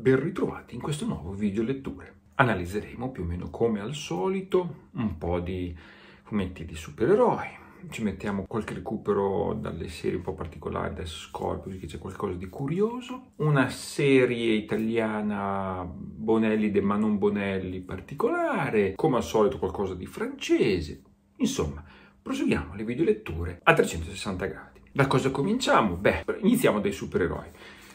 ben ritrovati in questo nuovo video letture. Analizzeremo più o meno come al solito un po' di fumetti di supereroi, ci mettiamo qualche recupero dalle serie un po' particolari da Scorpio, che c'è qualcosa di curioso, una serie italiana Bonelli de Manon Bonelli particolare, come al solito qualcosa di francese, insomma proseguiamo le video letture a 360 gradi. Da cosa cominciamo? Beh, iniziamo dai supereroi.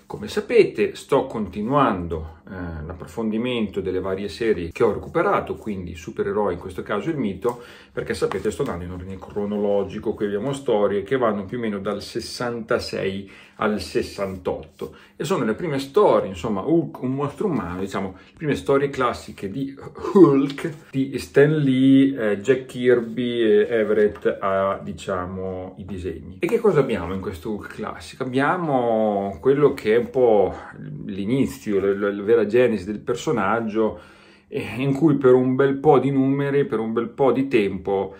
Come sapete sto continuando eh, l'approfondimento delle varie serie che ho recuperato, quindi supereroi, in questo caso il mito, perché sapete sto andando in ordine cronologico, qui abbiamo storie che vanno più o meno dal 66 al 68 e sono le prime storie, insomma, Hulk, un mostro umano, diciamo, le prime storie classiche di Hulk, di Stan Lee, eh, Jack Kirby e Everett a, diciamo, i disegni. E che cosa abbiamo in questo Hulk classico? Abbiamo quello che è un po' l'inizio, la, la vera genesi del personaggio, in cui per un bel po' di numeri, per un bel po' di tempo,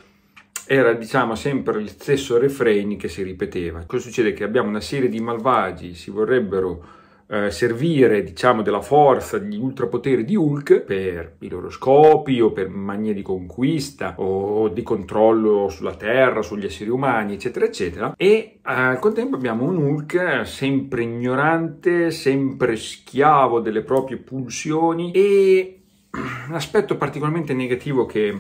era diciamo sempre il stesso refrain che si ripeteva. Cosa succede? Che abbiamo una serie di malvagi, si vorrebbero eh, servire diciamo della forza degli ultrapoteri di Hulk per i loro scopi o per manie di conquista o di controllo sulla terra, sugli esseri umani eccetera eccetera e al contempo abbiamo un Hulk eh, sempre ignorante, sempre schiavo delle proprie pulsioni e un aspetto particolarmente negativo che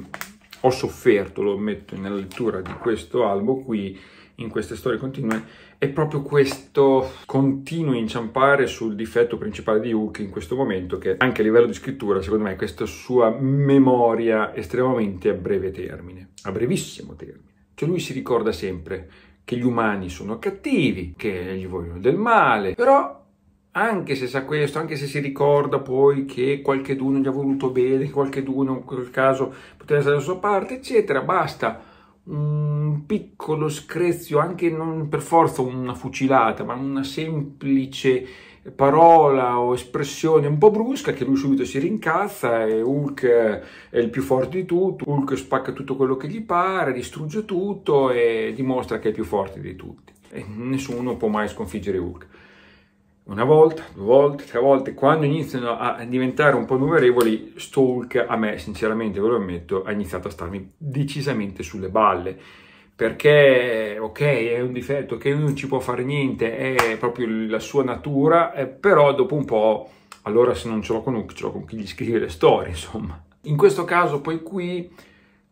ho sofferto, lo metto nella lettura di questo albo qui, in queste storie continue, è proprio questo continuo inciampare sul difetto principale di Hulk in questo momento che anche a livello di scrittura secondo me è questa sua memoria estremamente a breve termine, a brevissimo termine. Cioè lui si ricorda sempre che gli umani sono cattivi, che gli vogliono del male, però anche se sa questo, anche se si ricorda poi che qualcheduno gli ha voluto bene, che qualcheduno in quel caso poteva essere dalla sua parte, eccetera, basta un piccolo screzio, anche non per forza una fucilata, ma una semplice parola o espressione un po' brusca che lui subito si rincazza e Hulk è il più forte di tutto, Hulk spacca tutto quello che gli pare, distrugge tutto e dimostra che è il più forte di tutti. E nessuno può mai sconfiggere Hulk una volta, due volte, tre volte, quando iniziano a diventare un po' numerevoli, Stalk a me, sinceramente ve lo ammetto, ha iniziato a starmi decisamente sulle balle. Perché, ok, è un difetto, che okay, non ci può fare niente, è proprio la sua natura, eh, però dopo un po', allora se non ce l'ho con Hook, ce l'ho con chi gli scrive le storie, insomma. In questo caso poi qui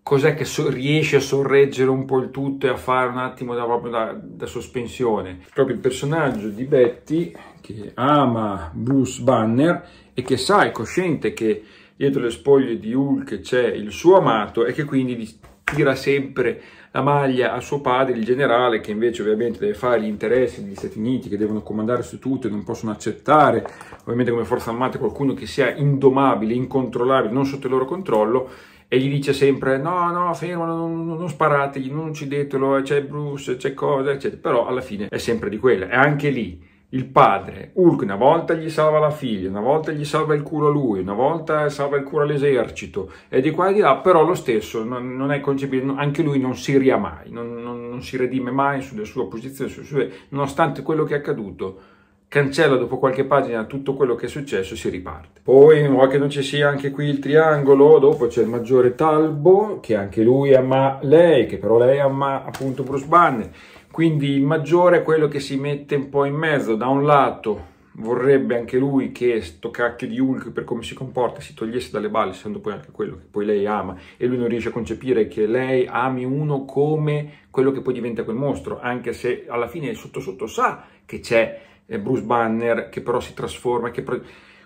cos'è che so, riesce a sorreggere un po' il tutto e a fare un attimo da, da, da sospensione. Proprio il personaggio di Betty, che ama Bruce Banner e che sa, è cosciente che dietro le spoglie di Hulk c'è il suo amato e che quindi tira sempre la maglia a suo padre, il generale, che invece ovviamente deve fare gli interessi degli Stati Uniti, che devono comandare su tutto e non possono accettare, ovviamente come forza armata, qualcuno che sia indomabile, incontrollabile, non sotto il loro controllo, e gli dice sempre no, no, fermo, non, non sparategli, non uccidetelo, c'è Bruce, c'è cosa, eccetera. Però alla fine è sempre di quella. è anche lì il padre, Hulk una volta gli salva la figlia, una volta gli salva il culo a lui, una volta salva il culo all'esercito, e di qua e di là, però lo stesso non, non è concepibile, anche lui non si ria mai, non, non, non si redime mai sulla sua posizione, sulle sue, nonostante quello che è accaduto, cancella dopo qualche pagina tutto quello che è successo e si riparte. Poi, vuoi che non ci sia anche qui il triangolo, dopo c'è il maggiore Talbo, che anche lui ama lei, che però lei ama appunto Bruce Banner, quindi il maggiore è quello che si mette un po' in mezzo, da un lato vorrebbe anche lui che sto cacchio di Hulk per come si comporta si togliesse dalle balle, essendo poi anche quello che poi lei ama, e lui non riesce a concepire che lei ami uno come quello che poi diventa quel mostro, anche se alla fine sotto sotto sa che c'è eh, Bruce Banner che però si trasforma, che... Pro-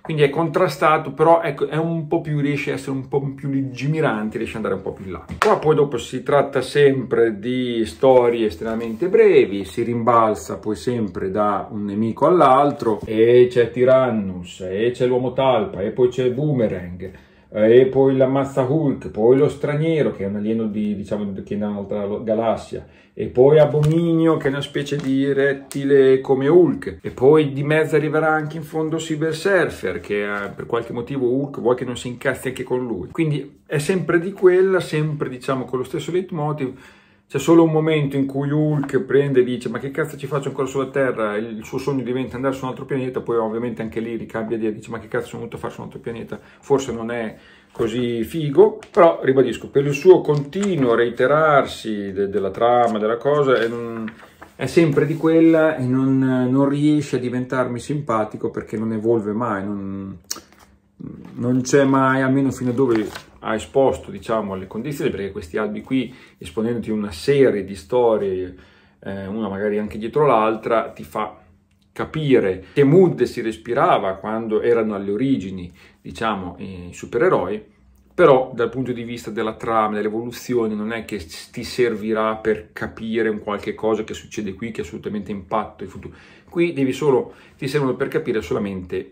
quindi è contrastato, però ecco, è un po' più, riesce a essere un po' più lungimirante, riesce ad andare un po' più in là. Qua poi dopo si tratta sempre di storie estremamente brevi, si rimbalza poi sempre da un nemico all'altro, e c'è Tyrannus, e c'è l'uomo talpa, e poi c'è Boomerang, eh, e poi l'ammazza Hulk, poi lo straniero che è un alieno di, diciamo, che è un'altra galassia, e poi Abominio che è una specie di rettile come Hulk, e poi di mezzo arriverà anche in fondo Cyber Surfer che eh, per qualche motivo Hulk vuole che non si incazzi anche con lui. Quindi è sempre di quella, sempre diciamo con lo stesso leitmotiv, c'è solo un momento in cui Hulk prende e dice ma che cazzo ci faccio ancora sulla Terra? Il suo sogno diventa andare su un altro pianeta, poi ovviamente anche lì ricambia idea, dice ma che cazzo sono venuto a fare su un altro pianeta? Forse non è così figo, però ribadisco, per il suo continuo reiterarsi de della trama, della cosa, è, un, è sempre di quella e non, non, riesce a diventarmi simpatico perché non evolve mai, non, non c'è mai, almeno fino a dove ha esposto diciamo, le condizioni, perché questi albi qui, esponendoti una serie di storie, eh, una magari anche dietro l'altra, ti fa capire che mood si respirava quando erano alle origini, diciamo, i supereroi, però dal punto di vista della trama, dell'evoluzione, non è che ti servirà per capire un qualche cosa che succede qui che assolutamente impatto il futuro. Qui devi solo, ti servono per capire solamente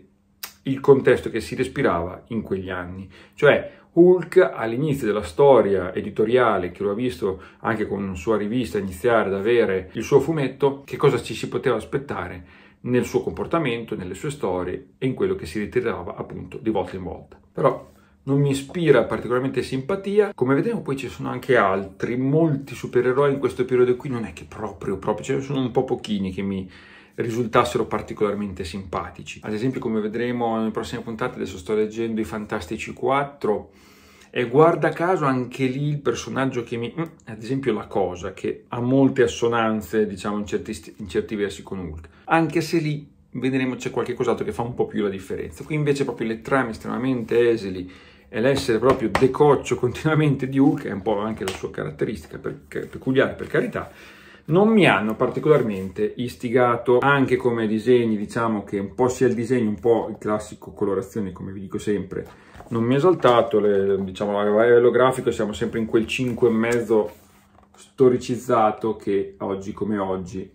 il contesto che si respirava in quegli anni. Cioè, Hulk all'inizio della storia editoriale, che lo ha visto anche con una sua rivista iniziare ad avere il suo fumetto, che cosa ci si poteva aspettare nel suo comportamento, nelle sue storie e in quello che si ritirava appunto di volta in volta. Però non mi ispira particolarmente simpatia. Come vediamo poi ci sono anche altri, molti supereroi in questo periodo qui non è che proprio, proprio, ce ne sono un po' pochini che mi risultassero particolarmente simpatici. Ad esempio, come vedremo nelle prossime puntate, adesso sto leggendo I Fantastici 4 e guarda caso anche lì il personaggio che mi... Mm, ad esempio la cosa, che ha molte assonanze, diciamo, in certi, in certi versi con Hulk. Anche se lì vedremo c'è qualche cos'altro che fa un po' più la differenza. Qui invece proprio le trame estremamente esili e l'essere proprio decoccio continuamente di Hulk è un po' anche la sua caratteristica per, peculiare, per carità, non mi hanno particolarmente istigato, anche come disegni, diciamo che un po' sia il disegno, un po' il classico colorazione, come vi dico sempre, non mi ha esaltato, le, diciamo a livello grafico siamo sempre in quel 5,5 storicizzato che oggi come oggi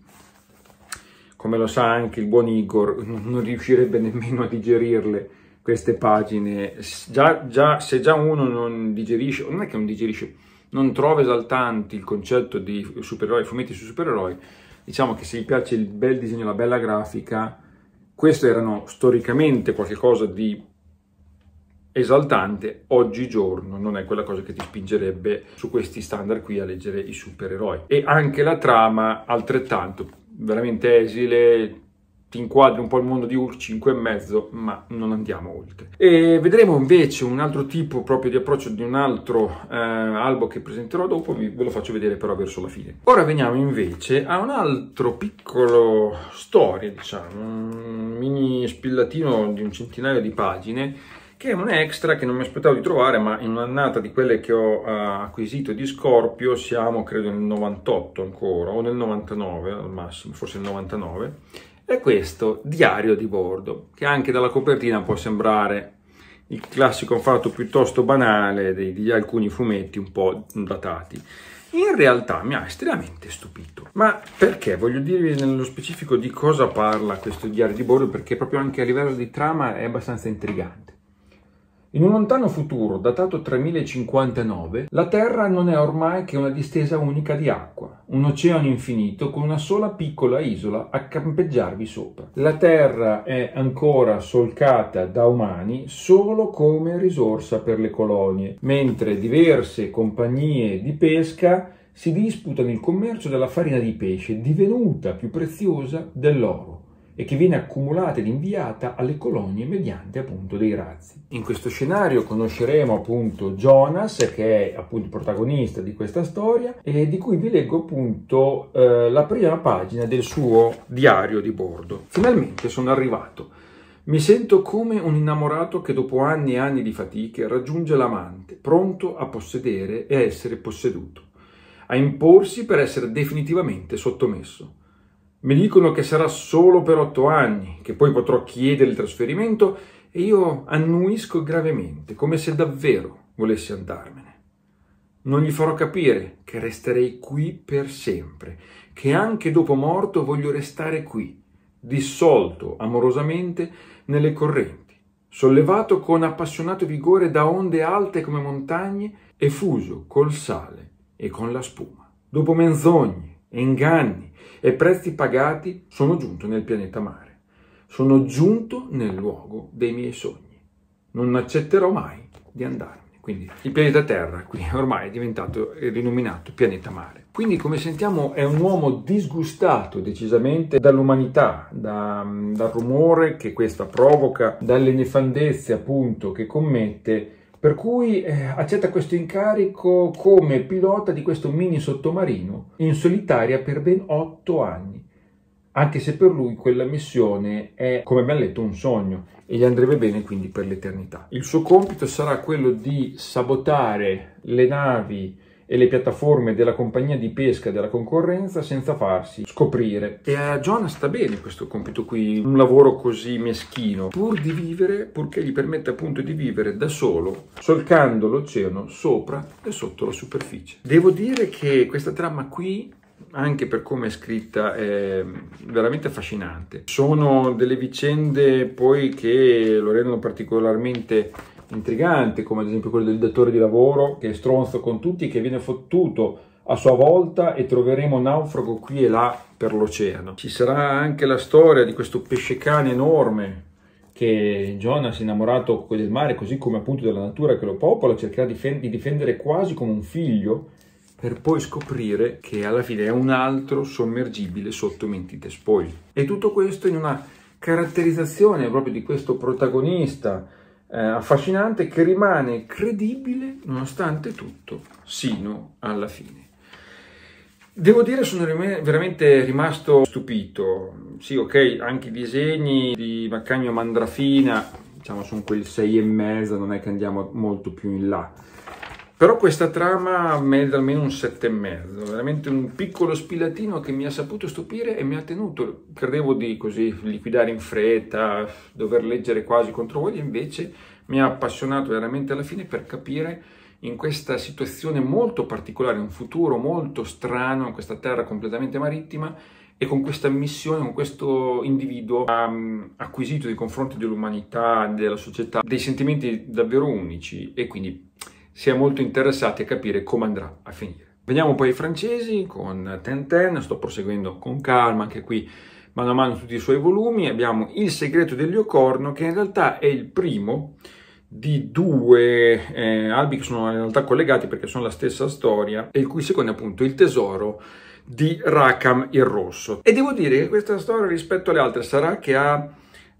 come lo sa anche il buon Igor, non riuscirebbe nemmeno a digerirle queste pagine. Già, già, se già uno non digerisce, non è che non digerisce, non trovo esaltanti il concetto di supereroi, fumetti su supereroi, diciamo che se gli piace il bel disegno, la bella grafica, queste erano storicamente qualcosa di esaltante, oggigiorno non è quella cosa che ti spingerebbe su questi standard qui a leggere i supereroi. E anche la trama altrettanto, veramente esile, ti inquadri un po' il mondo di Hulk mezzo, ma non andiamo oltre. E vedremo invece un altro tipo proprio di approccio di un altro eh, albo che presenterò dopo, ve lo faccio vedere però verso la fine. Ora veniamo invece a un altro piccolo storia, diciamo, un mini spillatino di un centinaio di pagine che è un extra che non mi aspettavo di trovare, ma in un'annata di quelle che ho eh, acquisito di Scorpio siamo credo nel 98 ancora, o nel 99 al massimo, forse nel 99, è questo diario di bordo, che anche dalla copertina può sembrare il classico fatto piuttosto banale di, di alcuni fumetti un po' datati. In realtà mi ha estremamente stupito. Ma perché? Voglio dirvi nello specifico di cosa parla questo diario di bordo, perché proprio anche a livello di trama è abbastanza intrigante. In un lontano futuro, datato 3059, la Terra non è ormai che una distesa unica di acqua, un oceano infinito con una sola piccola isola a campeggiarvi sopra. La Terra è ancora solcata da umani solo come risorsa per le colonie, mentre diverse compagnie di pesca si disputano il commercio della farina di pesce divenuta più preziosa dell'oro e che viene accumulata ed inviata alle colonie mediante appunto dei razzi. In questo scenario conosceremo appunto Jonas che è appunto il protagonista di questa storia e di cui vi leggo appunto eh, la prima pagina del suo diario di bordo. Finalmente sono arrivato. Mi sento come un innamorato che dopo anni e anni di fatiche raggiunge l'amante, pronto a possedere e a essere posseduto, a imporsi per essere definitivamente sottomesso. Mi dicono che sarà solo per otto anni, che poi potrò chiedere il trasferimento e io annuisco gravemente, come se davvero volessi andarmene. Non gli farò capire che resterei qui per sempre, che anche dopo morto voglio restare qui, dissolto amorosamente nelle correnti, sollevato con appassionato vigore da onde alte come montagne e fuso col sale e con la spuma. Dopo menzogne, e inganni e prezzi pagati sono giunto nel pianeta mare, sono giunto nel luogo dei miei sogni, non accetterò mai di andarmene. Quindi il pianeta Terra qui ormai è diventato è rinominato pianeta mare. Quindi come sentiamo è un uomo disgustato decisamente dall'umanità, da, mm, dal rumore che questa provoca, dalle nefandezze appunto che commette per cui eh, accetta questo incarico come pilota di questo mini sottomarino in solitaria per ben otto anni, anche se per lui quella missione è, come abbiamo letto, un sogno e gli andrebbe bene quindi per l'eternità. Il suo compito sarà quello di sabotare le navi e le piattaforme della compagnia di pesca della concorrenza senza farsi scoprire. E a eh, John sta bene questo compito qui, un lavoro così meschino, pur di vivere, purché gli permette appunto di vivere da solo, solcando l'oceano sopra e sotto la superficie. Devo dire che questa trama qui anche per come è scritta, è veramente affascinante. Sono delle vicende poi che lo rendono particolarmente intrigante, come ad esempio quello del datore di lavoro che è stronzo con tutti, che viene fottuto a sua volta e troveremo naufrago qui e là per l'oceano. Ci sarà anche la storia di questo pesce cane enorme che Jonas, innamorato del mare, così come appunto della natura che lo popola, cercherà di difendere quasi come un figlio per poi scoprire che alla fine è un altro sommergibile sotto mentite spoglie. E tutto questo in una caratterizzazione proprio di questo protagonista, eh, affascinante che rimane credibile nonostante tutto, sino alla fine. Devo dire sono veramente rimasto stupito. Sì, ok, anche i disegni di Maccagno Mandrafina, diciamo, sono e 6,5, non è che andiamo molto più in là. Però questa trama merita almeno un e mezzo, veramente un piccolo spilatino che mi ha saputo stupire e mi ha tenuto, credevo di così liquidare in fretta, dover leggere quasi contro voglia, invece mi ha appassionato veramente alla fine per capire in questa situazione molto particolare, in un futuro molto strano, in questa terra completamente marittima, e con questa missione, con questo individuo ha mm, acquisito nei confronti dell'umanità, della società, dei sentimenti davvero unici e quindi si è molto interessati a capire come andrà a finire. Veniamo poi ai francesi con Tenten, sto proseguendo con calma anche qui mano a mano tutti i suoi volumi. Abbiamo Il segreto del dell'iocorno che in realtà è il primo di due eh, albi che sono in realtà collegati perché sono la stessa storia e il cui secondo è appunto Il tesoro di Rackham il Rosso. E devo dire che questa storia rispetto alle altre sarà che ha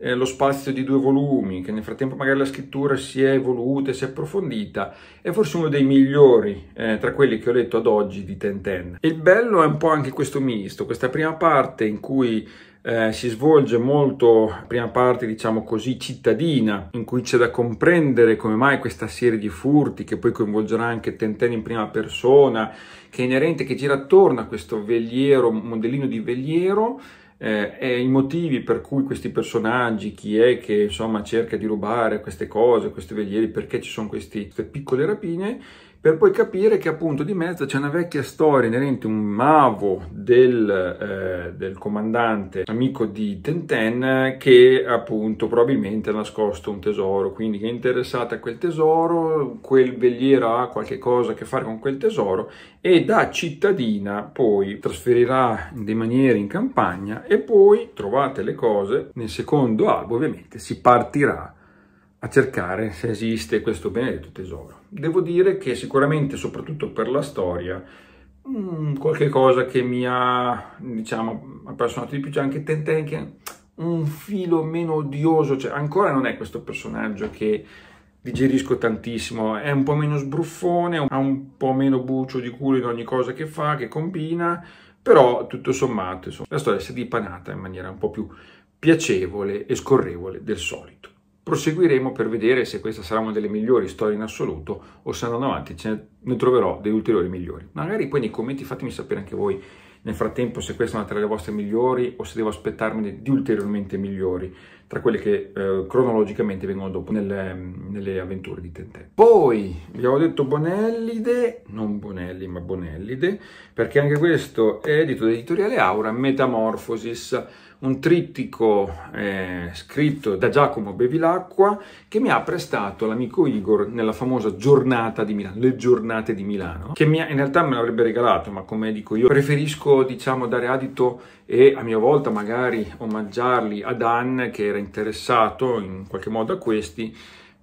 eh, lo spazio di due volumi, che nel frattempo magari la scrittura si è evoluta, e si è approfondita, è forse uno dei migliori eh, tra quelli che ho letto ad oggi di Ten Ten. il bello è un po' anche questo misto, questa prima parte in cui eh, si svolge molto, prima parte diciamo così, cittadina, in cui c'è da comprendere come mai questa serie di furti, che poi coinvolgerà anche Ten in prima persona, che è inerente, che gira attorno a questo veliero, modellino di veliero, eh, e i motivi per cui questi personaggi, chi è che insomma cerca di rubare queste cose, questi velieri, perché ci sono questi, queste piccole rapine per poi capire che appunto di mezzo c'è una vecchia storia inerente a un mavo del, eh, del, comandante amico di Tenten che appunto probabilmente ha nascosto un tesoro, quindi che è interessata a quel tesoro, quel veliera ha qualche cosa a che fare con quel tesoro e da cittadina poi trasferirà dei manieri in campagna e poi trovate le cose nel secondo albo ovviamente si partirà a cercare se esiste questo benedetto tesoro. Devo dire che sicuramente, soprattutto per la storia, mh, mm, qualche cosa che mi ha, diciamo, appassionato di più, c'è cioè anche Tentenken, un filo meno odioso, cioè ancora non è questo personaggio che digerisco tantissimo, è un po' meno sbruffone, ha un po' meno bucio di culo in ogni cosa che fa, che combina, però tutto sommato insomma, la storia si è dipanata in maniera un po' più piacevole e scorrevole del solito. Proseguiremo per vedere se questa sarà una delle migliori storie in assoluto o se andando avanti ne, ne troverò delle ulteriori migliori. Magari poi nei commenti fatemi sapere anche voi nel frattempo se questa è una tra le vostre migliori o se devo aspettarmi di ulteriormente migliori tra quelle che eh, cronologicamente vengono dopo nelle, nelle avventure di Tentè. Poi vi avevo detto Bonellide, non Bonelli ma Bonellide, perché anche questo è edito da editoriale Aura, Metamorphosis un trittico eh, scritto da Giacomo Bevilacqua che mi ha prestato l'amico Igor nella famosa giornata di Milano, le giornate di Milano, che ha, in realtà me l'avrebbe regalato, ma come dico io preferisco diciamo dare adito e a mia volta magari omaggiarli a Dan che era interessato in qualche modo a questi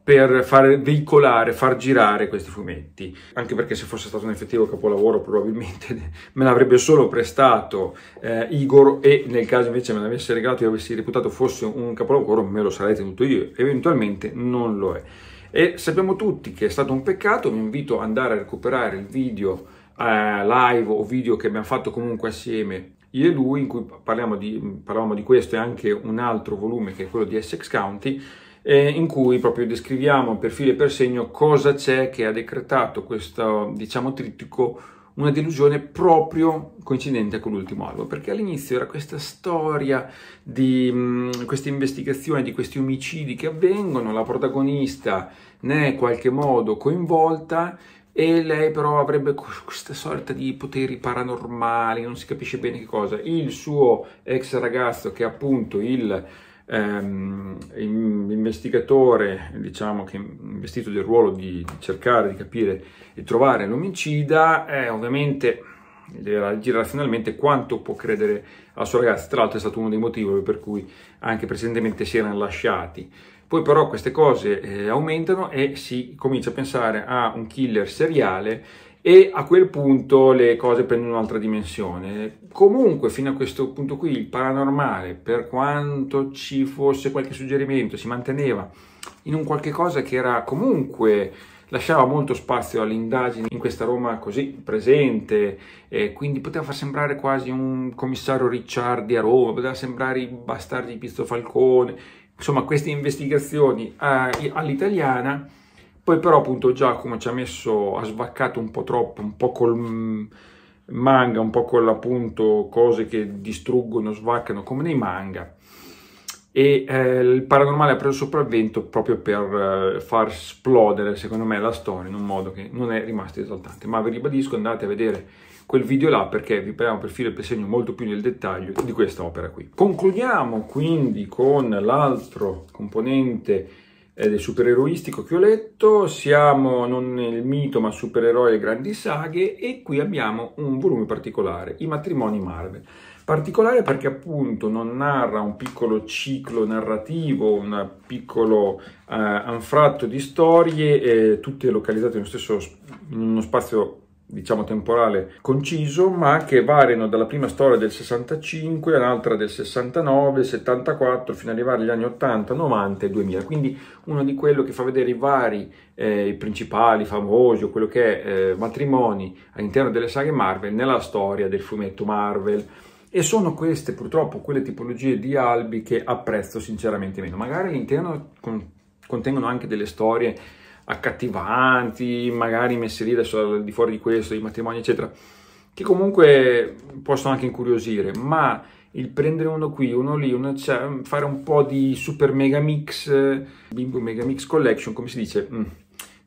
per far veicolare, far girare questi fumetti, anche perché se fosse stato un effettivo capolavoro probabilmente me l'avrebbe solo prestato eh, Igor e nel caso invece me l'avesse regalato e avessi reputato fosse un capolavoro me lo sarei tenuto io, eventualmente non lo è. E sappiamo tutti che è stato un peccato, vi invito ad andare a recuperare il video eh, live o video che abbiamo fatto comunque assieme io e lui, in cui parliamo di, parlavamo di questo e anche un altro volume che è quello di Essex County, eh, in cui proprio descriviamo per filo e per segno cosa c'è che ha decretato questo, diciamo, trittico una delusione proprio coincidente con l'ultimo album, perché all'inizio era questa storia di mh, mm, questa investigazione, di questi omicidi che avvengono, la protagonista ne è in qualche modo coinvolta e lei però avrebbe questa sorta di poteri paranormali, non si capisce bene che cosa. Il suo ex ragazzo, che è appunto il ehm, investigatore, diciamo, che investito del ruolo di cercare di capire e trovare l'omicida, eh, ovviamente deve agire razionalmente quanto può credere al suo ragazzo, Tra l'altro è stato uno dei motivi per cui anche precedentemente si erano lasciati. Poi però queste cose eh, aumentano e si comincia a pensare a un killer seriale e a quel punto le cose prendono un'altra dimensione. Comunque fino a questo punto qui il paranormale, per quanto ci fosse qualche suggerimento, si manteneva in un qualche cosa che era comunque lasciava molto spazio all'indagine in questa Roma così presente, eh, quindi poteva far sembrare quasi un commissario Ricciardi a Roma, poteva sembrare i bastardi di Pizzo Falcone, insomma queste investigazioni eh, all'italiana poi però appunto Giacomo ci ha messo, ha svaccato un po' troppo, un po' col mm, manga, un po' con appunto cose che distruggono, svaccano come nei manga e eh, il paranormale ha preso sopravvento proprio per eh, far esplodere secondo me la storia in un modo che non è rimasto esaltante ma vi ribadisco andate a vedere quel video là perché vi parliamo per filo e per segno molto più nel dettaglio di questa opera qui concludiamo quindi con l'altro componente eh, del supereroistico che ho letto, siamo non nel mito ma supereroi e grandi saghe e qui abbiamo un volume particolare, i matrimoni Marvel. Particolare perché appunto non narra un piccolo ciclo narrativo, un piccolo eh, anfratto di storie, eh, tutte localizzate in uno spazio diciamo temporale conciso, ma che variano dalla prima storia del 65 all'altra del 69, 74, fino ad arrivare agli anni 80, 90 e 2000. Quindi uno di quello che fa vedere i vari, eh, i principali, famosi, o quello che è eh, matrimoni all'interno delle saghe Marvel nella storia del fumetto Marvel. E sono queste purtroppo quelle tipologie di albi che apprezzo sinceramente meno. Magari all'interno con, contengono anche delle storie accattivanti, magari messe lì adesso al di fuori di questo, di matrimonio, eccetera, che comunque possono anche incuriosire, ma il prendere uno qui, uno lì, uno cioè, fare un po' di super mega mix, eh, bimbo mega mix collection, come si dice, mm,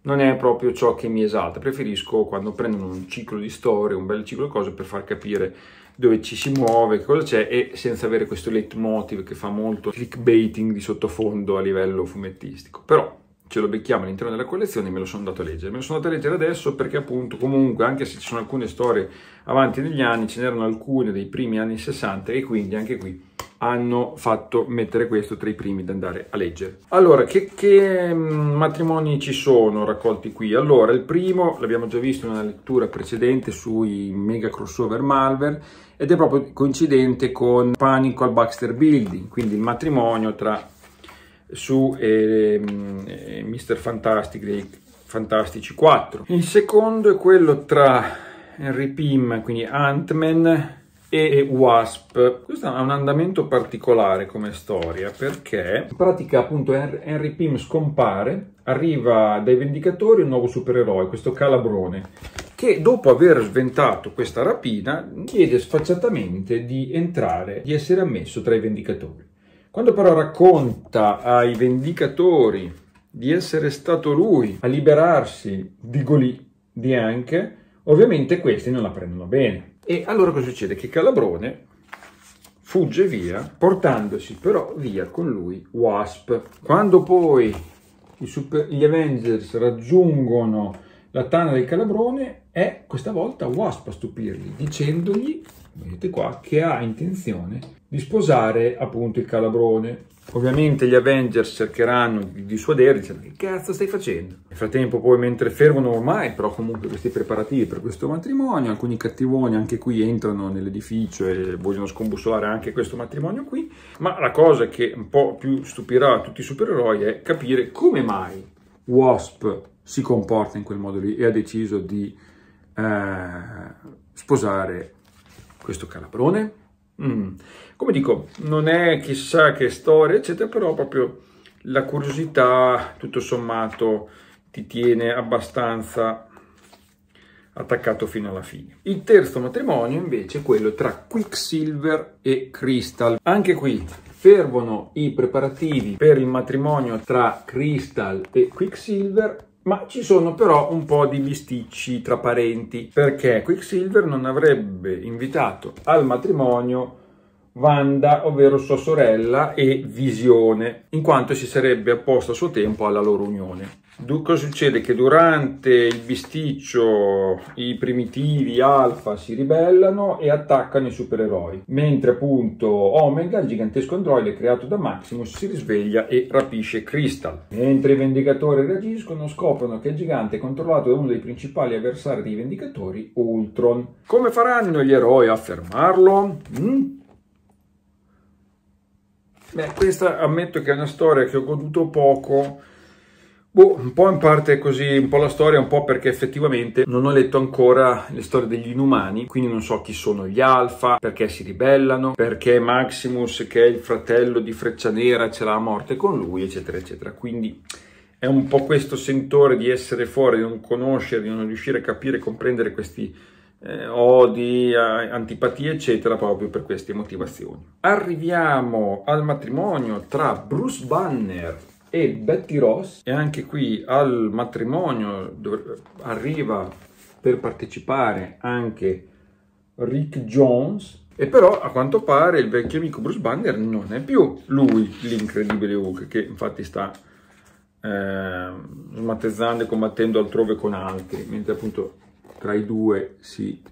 non è proprio ciò che mi esalta. Preferisco quando prendono un ciclo di storie, un bel ciclo di cose per far capire dove ci si muove, che cosa c'è e senza avere questo leitmotiv che fa molto clickbaiting di sottofondo a livello fumettistico. Però ce lo becchiamo all'interno della collezione e me lo sono andato a leggere. Me lo sono andato a leggere adesso perché appunto comunque anche se ci sono alcune storie avanti negli anni, ce n'erano alcune dei primi anni 60 e quindi anche qui hanno fatto mettere questo tra i primi da andare a leggere. Allora, che, che mm, matrimoni ci sono raccolti qui? Allora, il primo l'abbiamo già visto in una lettura precedente sui mega crossover malware ed è proprio coincidente con Panico al Baxter Building, quindi il matrimonio tra su ehm, eh, Mr. Fantastic dei Fantastici 4. Il secondo è quello tra Henry Pym, quindi Ant-Man e Wasp. Questo ha un andamento particolare come storia perché in pratica appunto Henry Pym scompare, arriva dai Vendicatori un nuovo supereroe, questo Calabrone, che dopo aver sventato questa rapina chiede sfacciatamente di entrare, di essere ammesso tra i Vendicatori. Quando però racconta ai vendicatori di essere stato lui a liberarsi di Golì, di Anche, ovviamente questi non la prendono bene. E allora cosa succede? Che Calabrone fugge via, portandosi però via con lui Wasp. Quando poi super, gli Avengers raggiungono la tana del Calabrone, è questa volta Wasp a stupirli, dicendogli, vedete qua, che ha intenzione di sposare appunto il calabrone. Ovviamente gli Avengers cercheranno di dissuadere dicendo che cazzo stai facendo? Nel frattempo poi mentre fermano ormai però comunque questi preparativi per questo matrimonio, alcuni cattivoni anche qui entrano nell'edificio e vogliono scombussolare anche questo matrimonio qui, ma la cosa che un po' più stupirà tutti i supereroi è capire come mai Wasp si comporta in quel modo lì e ha deciso di eh, sposare questo calabrone. Mm. Come dico, non è chissà che storia, eccetera, però proprio la curiosità, tutto sommato, ti tiene abbastanza attaccato fino alla fine. Il terzo matrimonio invece è quello tra Quicksilver e Crystal. Anche qui fervono i preparativi per il matrimonio tra Crystal e Quicksilver ma ci sono però un po' di bisticci tra parenti perché Quicksilver non avrebbe invitato al matrimonio Wanda, ovvero sua sorella, e Visione, in quanto si sarebbe apposta a suo tempo alla loro unione. Du cosa succede? Che durante il bisticcio i primitivi alfa si ribellano e attaccano i supereroi, mentre appunto Omega, il gigantesco androide creato da Maximus, si risveglia e rapisce Crystal. Mentre i Vendicatori reagiscono, scoprono che il gigante è controllato da uno dei principali avversari dei Vendicatori, Ultron. Come faranno gli eroi a fermarlo? Mm? Beh, questa ammetto che è una storia che ho goduto poco, boh, un po' in parte così, un po' la storia, un po' perché effettivamente non ho letto ancora le storie degli inumani, quindi non so chi sono gli alfa, perché si ribellano, perché Maximus, che è il fratello di Freccia Nera, ce l'ha a morte con lui, eccetera, eccetera. Quindi è un po' questo sentore di essere fuori, di non conoscere, di non riuscire a capire e comprendere questi eh, odi, eh, antipatie, eccetera, proprio per queste motivazioni. Arriviamo al matrimonio tra Bruce Banner e Betty Ross e anche qui al matrimonio arriva per partecipare anche Rick Jones e però a quanto pare il vecchio amico Bruce Banner non è più lui l'incredibile Hulk che infatti sta eh, smattezzando e combattendo altrove con altri mentre appunto tra i due si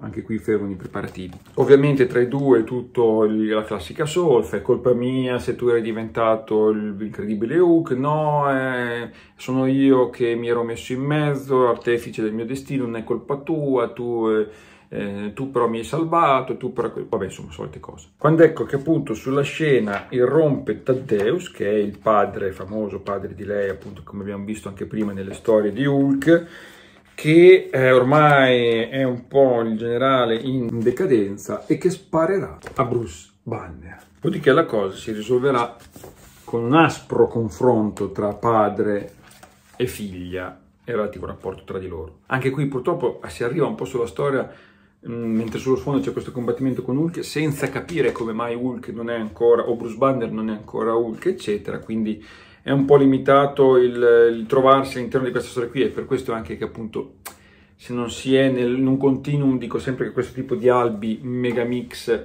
anche qui fermano i preparativi. Ovviamente tra i due tutto la classica solfa, è colpa mia se tu eri diventato l'incredibile Hook, no, eh, sono io che mi ero messo in mezzo, artefice del mio destino, non è colpa tua, tu... Eh, eh, tu però mi hai salvato, tu però... vabbè insomma solite cose. Quando ecco che appunto sulla scena irrompe Taddeus, che è il padre, famoso padre di lei appunto come abbiamo visto anche prima nelle storie di Hulk, che eh, ormai è un po' il generale in decadenza e che sparerà a Bruce Banner. Dopodiché la cosa si risolverà con un aspro confronto tra padre e figlia e relativo rapporto tra di loro. Anche qui purtroppo si arriva un po' sulla storia mm, mentre sullo sfondo c'è questo combattimento con Hulk senza capire come mai Hulk non è ancora o Bruce Banner non è ancora Hulk eccetera quindi è un po' limitato il, il trovarsi all'interno di questa storia qui e per questo anche che appunto se non si è nel, in un continuum dico sempre che questo tipo di albi mega mix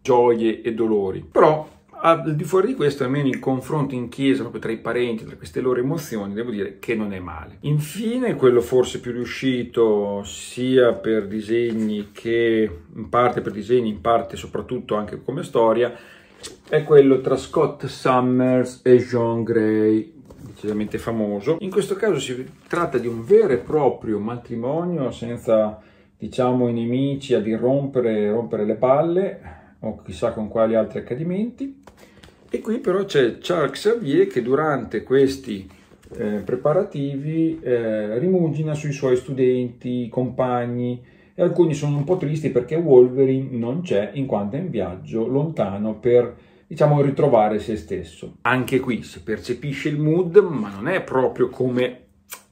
gioie e dolori però al di fuori di questo almeno il confronto in chiesa proprio tra i parenti tra queste loro emozioni devo dire che non è male infine quello forse più riuscito sia per disegni che in parte per disegni in parte soprattutto anche come storia è quello tra Scott Summers e John Gray decisamente famoso. In questo caso si tratta di un vero e proprio matrimonio senza, diciamo, i nemici ad irrompere rompere le palle o chissà con quali altri accadimenti. E qui però c'è Charles Xavier che durante questi eh, preparativi eh, rimugina sui suoi studenti, compagni, e alcuni sono un po' tristi perché Wolverine non c'è in quanto è in viaggio lontano per diciamo ritrovare se stesso. Anche qui si percepisce il mood, ma non è proprio come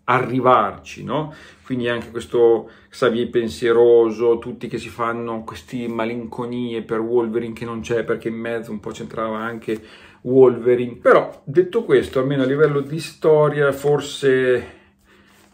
arrivarci, no? Quindi anche questo Xavier pensieroso, tutti che si fanno queste malinconie per Wolverine che non c'è, perché in mezzo un po' c'entrava anche Wolverine. Però detto questo, almeno a livello di storia, forse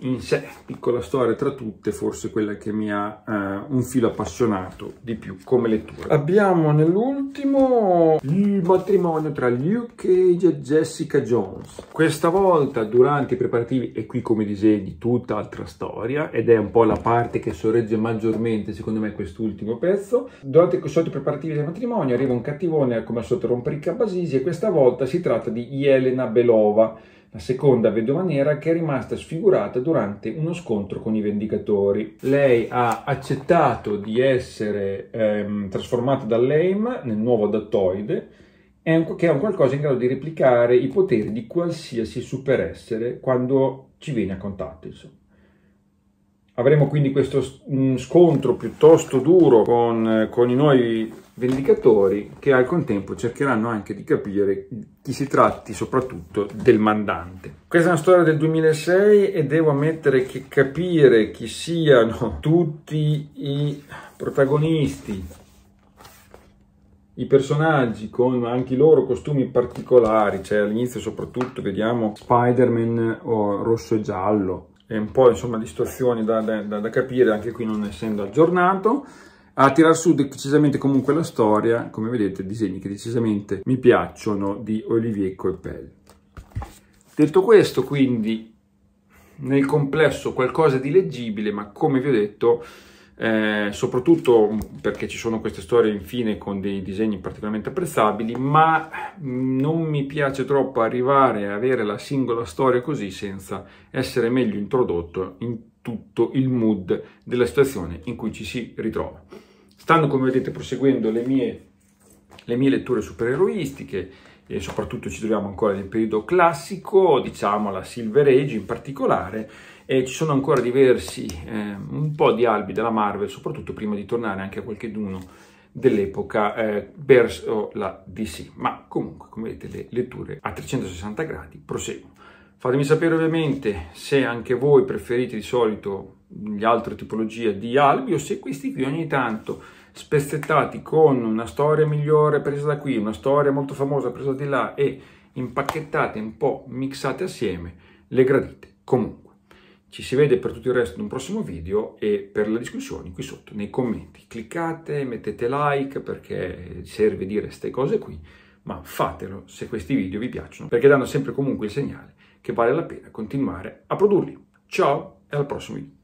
in mm. sé, piccola storia tra tutte, forse quella che mi ha eh, un filo appassionato di più come lettura. Abbiamo nell'ultimo il matrimonio tra Luke Cage e Jessica Jones. Questa volta durante i preparativi e qui come disegni tutta altra storia ed è un po' la parte che sorregge maggiormente secondo me quest'ultimo pezzo. Durante i soliti preparativi del matrimonio arriva un cattivone come al solito rompere i cabasisi e questa volta si tratta di Elena Belova la seconda vedova nera che è rimasta sfigurata durante uno scontro con i Vendicatori. Lei ha accettato di essere ehm, trasformata dall'Aim nel nuovo adattoide, che è un qualcosa in grado di replicare i poteri di qualsiasi superessere quando ci viene a contatto. Insomma. Avremo quindi questo scontro piuttosto duro con, con i nuovi vendicatori che al contempo cercheranno anche di capire chi si tratti soprattutto del mandante. Questa è una storia del 2006 e devo ammettere che capire chi siano tutti i protagonisti, i personaggi con anche i loro costumi particolari, cioè all'inizio soprattutto vediamo Spider-Man oh, rosso e giallo, eh, un po' insomma distorsioni da, da, da, capire, anche qui non essendo aggiornato, a tirar su decisamente comunque la storia, come vedete disegni che decisamente mi piacciono di Olivier Coppel. Detto questo quindi nel complesso qualcosa di leggibile ma come vi ho detto eh, soprattutto perché ci sono queste storie infine con dei disegni particolarmente apprezzabili, ma mm, non mi piace troppo arrivare a avere la singola storia così senza essere meglio introdotto in tutto il mood della situazione in cui ci si ritrova. Stanno, come vedete, proseguendo le mie, le mie letture supereroistiche, e soprattutto ci troviamo ancora nel periodo classico, diciamo la Silver Age in particolare, e ci sono ancora diversi, eh, un po' di albi della Marvel, soprattutto prima di tornare anche a qualche d'uno dell'epoca eh, verso la DC. Ma comunque, come vedete, le letture a 360 gradi proseguono. Fatemi sapere ovviamente se anche voi preferite di solito gli altre tipologie di albi o se questi qui ogni tanto spezzettati con una storia migliore presa da qui, una storia molto famosa presa di là e impacchettate un po' mixate assieme, le gradite comunque. Ci si vede per tutto il resto in un prossimo video e per la discussione qui sotto nei commenti. Cliccate, mettete like perché serve dire queste cose qui, ma fatelo se questi video vi piacciono perché danno sempre comunque il segnale che vale la pena continuare a produrli. Ciao e al prossimo video.